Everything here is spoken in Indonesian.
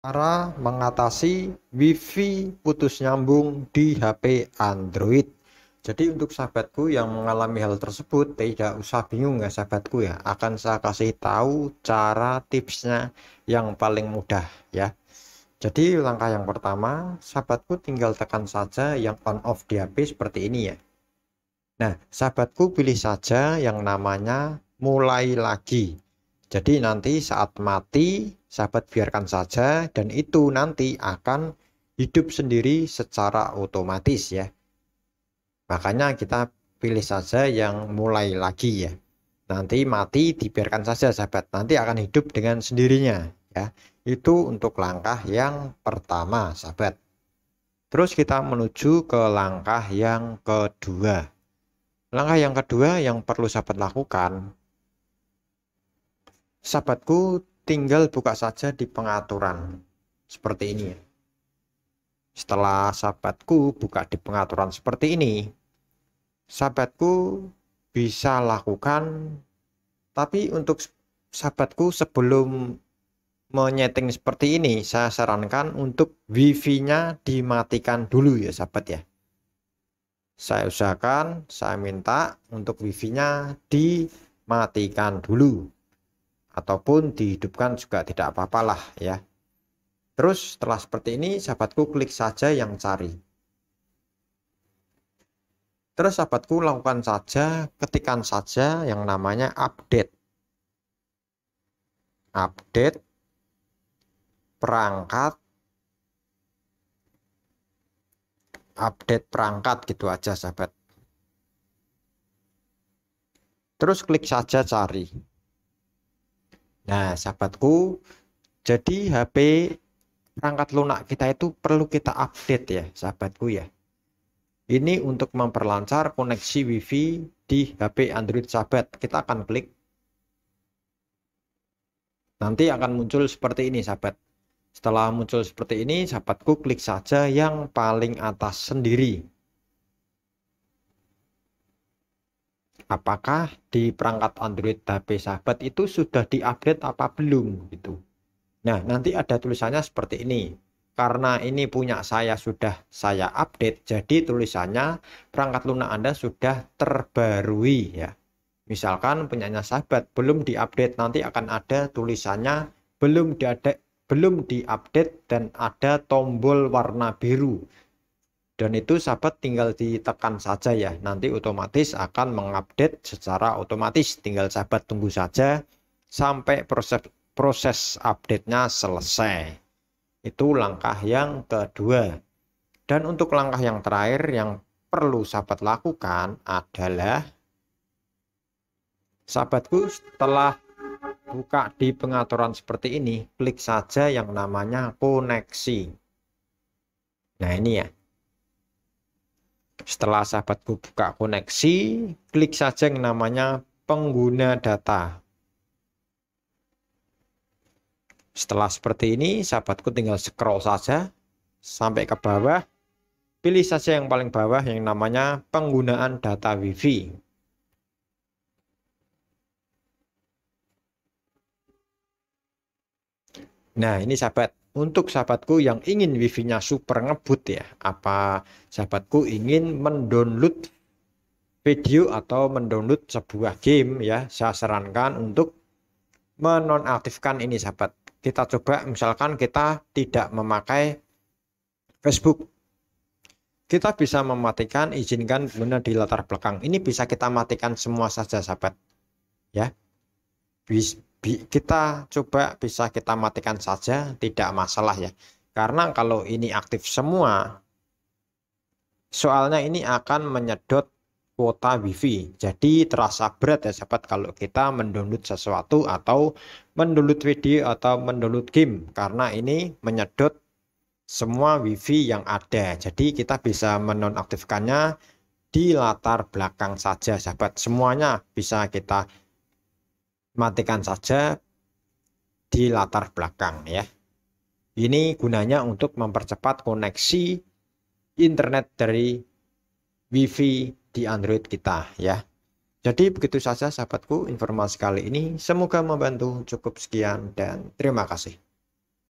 Cara mengatasi WiFi putus nyambung di HP Android. Jadi untuk sahabatku yang mengalami hal tersebut tidak usah bingung ya sahabatku ya. Akan saya kasih tahu cara tipsnya yang paling mudah ya. Jadi langkah yang pertama sahabatku tinggal tekan saja yang on off di HP seperti ini ya. Nah sahabatku pilih saja yang namanya mulai lagi. Jadi nanti saat mati, sahabat biarkan saja dan itu nanti akan hidup sendiri secara otomatis ya. Makanya kita pilih saja yang mulai lagi ya. Nanti mati dibiarkan saja sahabat, nanti akan hidup dengan sendirinya ya. Itu untuk langkah yang pertama sahabat. Terus kita menuju ke langkah yang kedua. Langkah yang kedua yang perlu sahabat lakukan sahabatku tinggal buka saja di pengaturan seperti ini ya. Setelah sahabatku buka di pengaturan seperti ini, sahabatku bisa lakukan tapi untuk sahabatku sebelum menyeting seperti ini saya sarankan untuk wifi-nya dimatikan dulu ya sahabat ya saya usahakan saya minta untuk wifi-nya dimatikan dulu ataupun dihidupkan juga tidak apa-apalah ya. Terus setelah seperti ini sahabatku klik saja yang cari. Terus sahabatku lakukan saja ketikan saja yang namanya update. Update perangkat update perangkat gitu aja sahabat. Terus klik saja cari. Nah, sahabatku, jadi HP perangkat lunak kita itu perlu kita update ya, sahabatku ya. Ini untuk memperlancar koneksi WiFi di HP Android sahabat. Kita akan klik. Nanti akan muncul seperti ini, sahabat. Setelah muncul seperti ini, sahabatku klik saja yang paling atas sendiri. apakah di perangkat Android HP sahabat itu sudah diupdate apa belum gitu. Nah, nanti ada tulisannya seperti ini. Karena ini punya saya sudah saya update, jadi tulisannya perangkat lunak Anda sudah terbarui ya. Misalkan punyanya sahabat belum diupdate, nanti akan ada tulisannya belum belum diupdate dan ada tombol warna biru dan itu sahabat tinggal ditekan saja ya nanti otomatis akan mengupdate secara otomatis tinggal sahabat tunggu saja sampai proses proses update-nya selesai itu langkah yang kedua dan untuk langkah yang terakhir yang perlu sahabat lakukan adalah sahabatku setelah buka di pengaturan seperti ini klik saja yang namanya koneksi nah ini ya setelah sahabatku buka koneksi, klik saja yang namanya pengguna data. Setelah seperti ini, sahabatku tinggal scroll saja sampai ke bawah. Pilih saja yang paling bawah yang namanya penggunaan data WiFi. Nah, ini sahabat, untuk sahabatku yang ingin wifi-nya super ngebut ya apa sahabatku ingin mendownload video atau mendownload sebuah game ya saya sarankan untuk menonaktifkan ini sahabat kita coba misalkan kita tidak memakai Facebook kita bisa mematikan izinkan guna di latar belakang ini bisa kita matikan semua saja sahabat ya kita coba bisa kita matikan saja tidak masalah ya karena kalau ini aktif semua soalnya ini akan menyedot kuota wifi jadi terasa berat ya sahabat kalau kita mendownload sesuatu atau mendownload video atau mendownload game karena ini menyedot semua wifi yang ada jadi kita bisa menonaktifkannya di latar belakang saja sahabat semuanya bisa kita matikan saja di latar belakang ya. Ini gunanya untuk mempercepat koneksi internet dari WiFi di Android kita ya. Jadi begitu saja sahabatku informasi kali ini. Semoga membantu. Cukup sekian dan terima kasih.